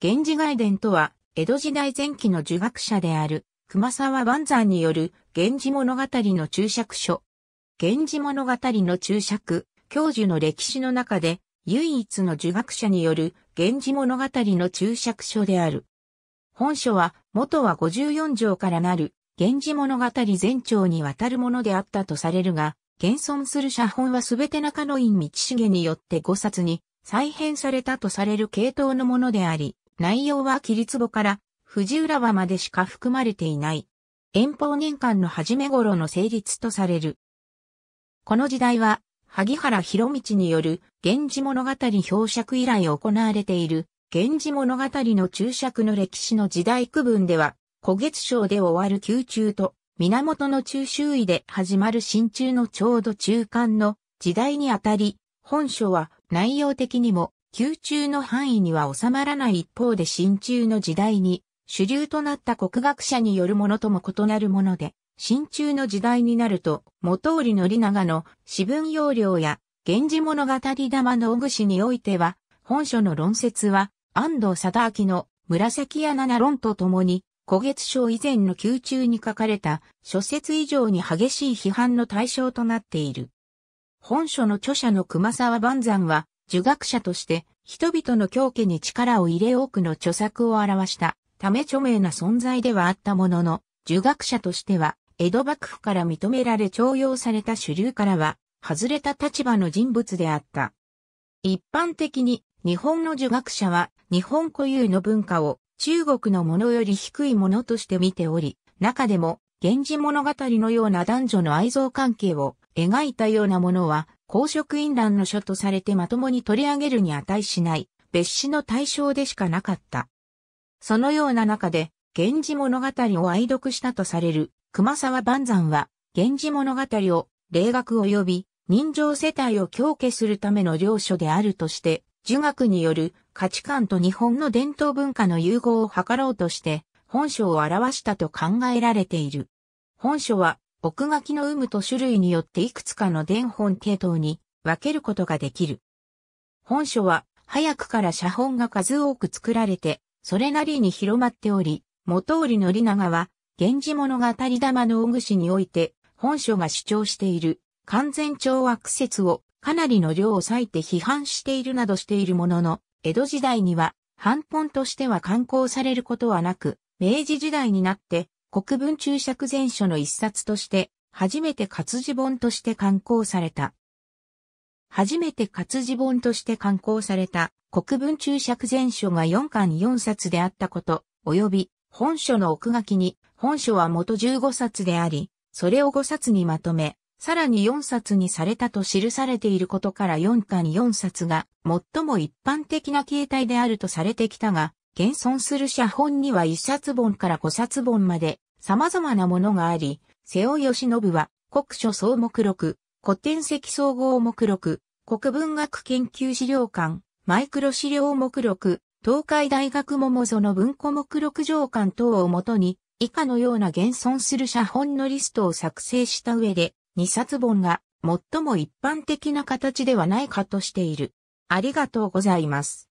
源氏外伝とは、江戸時代前期の儒学者である、熊沢万山による、源氏物語の注釈書。源氏物語の注釈、教授の歴史の中で、唯一の儒学者による、源氏物語の注釈書である。本書は、元は54条からなる、源氏物語全長にわたるものであったとされるが、現存する写本はすべて中野院道重によって5冊に、再編されたとされる系統のものであり、内容は切り壺から藤浦和までしか含まれていない。遠方年間の初め頃の成立とされる。この時代は、萩原博道による源氏物語表釈以来行われている源氏物語の注釈の歴史の時代区分では、古月章で終わる宮中と源の中周囲で始まる新中のちょうど中間の時代にあたり、本書は内容的にも宮中の範囲には収まらない一方で新中の時代に主流となった国学者によるものとも異なるもので、新中の時代になると、元織宣長の私文要領や、源氏物語玉の小串においては、本書の論説は、安藤貞明の紫屋七論とともに、古月書以前の宮中に書かれた諸説以上に激しい批判の対象となっている。本書の著者の熊沢万山は、儒学者として人々の教家に力を入れ多くの著作を表したため著名な存在ではあったものの、儒学者としては江戸幕府から認められ徴用された主流からは外れた立場の人物であった。一般的に日本の儒学者は日本固有の文化を中国のものより低いものとして見ており、中でも源氏物語のような男女の愛憎関係を描いたようなものは公職淫乱の書とされてまともに取り上げるに値しない、別紙の対象でしかなかった。そのような中で、源氏物語を愛読したとされる熊沢万山は、源氏物語を、霊学及び、人情世帯を強化するための領書であるとして、儒学による価値観と日本の伝統文化の融合を図ろうとして、本書を表したと考えられている。本書は、奥書きの有無と種類によっていくつかの伝本系統に分けることができる。本書は早くから写本が数多く作られて、それなりに広まっており、元織宣長は、源氏物語玉の大串において、本書が主張している完全懲悪説をかなりの量を割いて批判しているなどしているものの、江戸時代には、反本としては刊行されることはなく、明治時代になって国文注釈全書の一冊として、初めて活字本として刊行された。初めて活字本として刊行された国文注釈全書が4巻4冊であったこと、及び本書の奥書きに、本書は元15冊であり、それを5冊にまとめ、さらに4冊にされたと記されていることから4巻4冊が最も一般的な形態であるとされてきたが、現存する写本には一冊本から五冊本まで様々なものがあり、瀬尾義信は国書総目録、古典籍総合目録、国文学研究資料館、マイクロ資料目録、東海大学桃園文庫目録上巻等をもとに、以下のような現存する写本のリストを作成した上で、2冊本が最も一般的な形ではないかとしている。ありがとうございます。